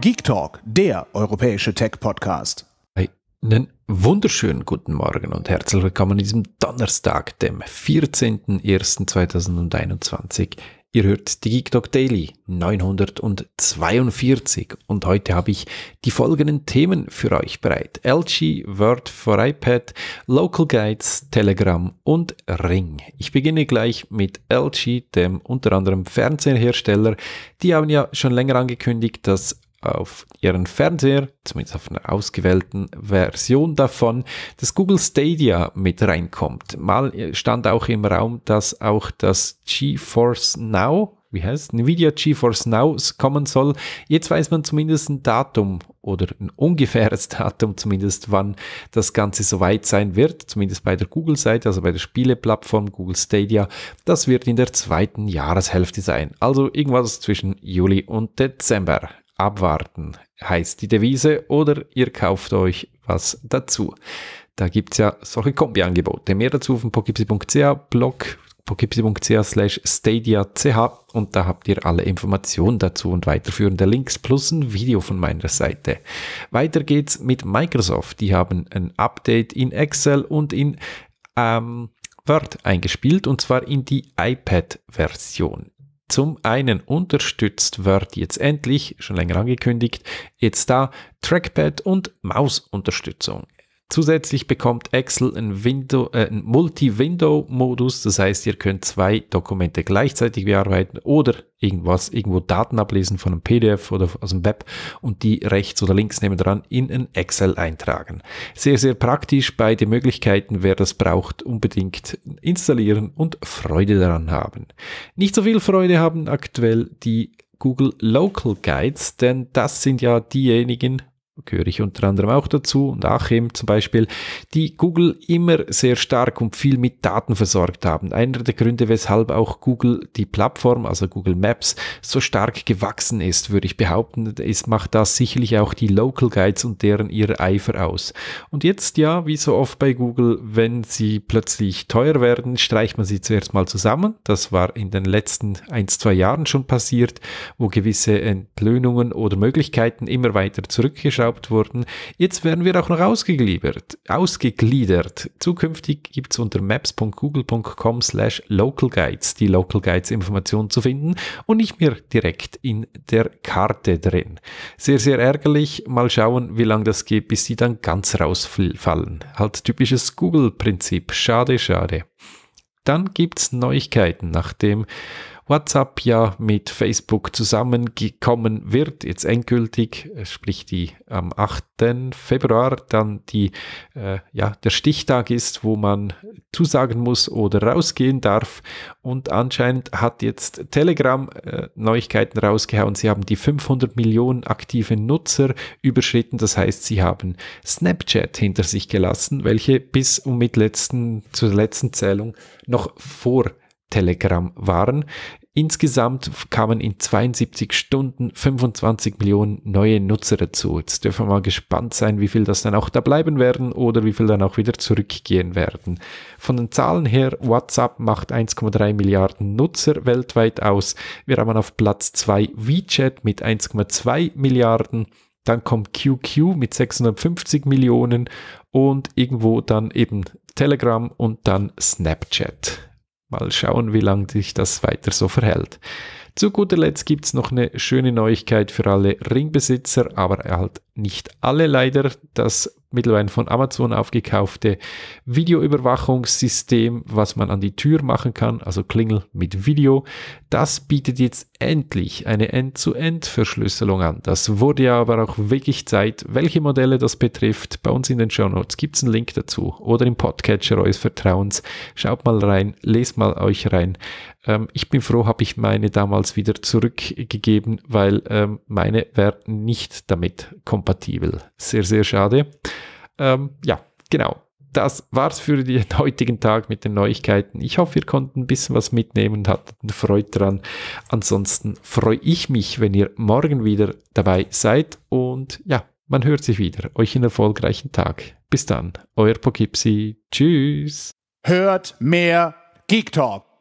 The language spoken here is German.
Geek Talk, der europäische Tech-Podcast. Einen wunderschönen guten Morgen und herzlich willkommen an diesem Donnerstag, dem 14.01.2021. Ihr hört die Geek Talk Daily 942 und heute habe ich die folgenden Themen für euch bereit. LG, Word for iPad, Local Guides, Telegram und Ring. Ich beginne gleich mit LG, dem unter anderem Fernsehhersteller. Die haben ja schon länger angekündigt, dass auf ihren Fernseher, zumindest auf einer ausgewählten Version davon, dass Google Stadia mit reinkommt. Mal äh, stand auch im Raum, dass auch das GeForce Now, wie heißt es, Nvidia GeForce Now kommen soll. Jetzt weiß man zumindest ein Datum oder ein ungefähres Datum zumindest, wann das Ganze soweit sein wird, zumindest bei der Google-Seite, also bei der Spieleplattform Google Stadia. Das wird in der zweiten Jahreshälfte sein, also irgendwas zwischen Juli und Dezember abwarten, heißt die Devise, oder ihr kauft euch was dazu. Da gibt es ja solche Kombiangebote. Mehr dazu auf dem pokipsi.ch Blog, pokipsi.ch slash stadia.ch und da habt ihr alle Informationen dazu und weiterführende Links plus ein Video von meiner Seite. Weiter geht's mit Microsoft. Die haben ein Update in Excel und in ähm, Word eingespielt und zwar in die iPad-Version. Zum einen unterstützt Word jetzt endlich, schon länger angekündigt, jetzt da Trackpad und Mausunterstützung. Zusätzlich bekommt Excel einen, Window, äh, ein Multi-Window-Modus, das heißt, ihr könnt zwei Dokumente gleichzeitig bearbeiten oder irgendwas, irgendwo Daten ablesen von einem PDF oder aus dem Web und die rechts oder links neben dran in ein Excel eintragen. Sehr, sehr praktisch. Beide Möglichkeiten, wer das braucht, unbedingt installieren und Freude daran haben. Nicht so viel Freude haben aktuell die Google Local Guides, denn das sind ja diejenigen, gehöre ich unter anderem auch dazu und Achim zum Beispiel, die Google immer sehr stark und viel mit Daten versorgt haben. Einer der Gründe, weshalb auch Google die Plattform, also Google Maps, so stark gewachsen ist, würde ich behaupten, ist, macht das sicherlich auch die Local Guides und deren ihre Eifer aus. Und jetzt ja, wie so oft bei Google, wenn sie plötzlich teuer werden, streicht man sie zuerst mal zusammen. Das war in den letzten ein, zwei Jahren schon passiert, wo gewisse Entlöhnungen oder Möglichkeiten immer weiter zurückgeschraubt zurückgeschraubt wurden. Jetzt werden wir auch noch ausgegliedert. ausgegliedert. Zukünftig es unter maps.google.com slash localguides die Local Guides Information zu finden und nicht mehr direkt in der Karte drin. Sehr, sehr ärgerlich. Mal schauen, wie lange das geht, bis sie dann ganz rausfallen. Halt typisches Google-Prinzip. Schade, schade. Dann gibt es Neuigkeiten, nachdem WhatsApp ja mit Facebook zusammengekommen wird, jetzt endgültig, äh, sprich die am 8. Februar dann die, äh, ja, der Stichtag ist, wo man zusagen muss oder rausgehen darf. Und anscheinend hat jetzt Telegram äh, Neuigkeiten rausgehauen. Sie haben die 500 Millionen aktiven Nutzer überschritten. Das heißt, sie haben Snapchat hinter sich gelassen, welche bis und mit letzten, zur letzten Zählung noch vor Telegram waren. Insgesamt kamen in 72 Stunden 25 Millionen neue Nutzer dazu. Jetzt dürfen wir mal gespannt sein, wie viel das dann auch da bleiben werden oder wie viel dann auch wieder zurückgehen werden. Von den Zahlen her, WhatsApp macht 1,3 Milliarden Nutzer weltweit aus. Wir haben auf Platz 2 WeChat mit 1,2 Milliarden. Dann kommt QQ mit 650 Millionen und irgendwo dann eben Telegram und dann Snapchat. Mal schauen, wie lange sich das weiter so verhält. Zu guter Letzt gibt es noch eine schöne Neuigkeit für alle Ringbesitzer, aber halt nicht alle leider. Das mittlerweile von Amazon aufgekaufte Videoüberwachungssystem, was man an die Tür machen kann, also Klingel mit Video. Das bietet jetzt endlich eine End-zu-End-Verschlüsselung an. Das wurde ja aber auch wirklich Zeit. Welche Modelle das betrifft, bei uns in den Show Notes gibt es einen Link dazu oder im Podcatcher eures Vertrauens. Schaut mal rein, lest mal euch rein. Ähm, ich bin froh, habe ich meine damals wieder zurückgegeben, weil ähm, meine wäre nicht damit kompatibel. Sehr, sehr schade. Ähm, ja, genau. Das war's für den heutigen Tag mit den Neuigkeiten. Ich hoffe, ihr konntet ein bisschen was mitnehmen und hatten Freude dran. Ansonsten freue ich mich, wenn ihr morgen wieder dabei seid. Und ja, man hört sich wieder. Euch einen erfolgreichen Tag. Bis dann, euer Pokipsi. Tschüss. Hört mehr Geek Talk.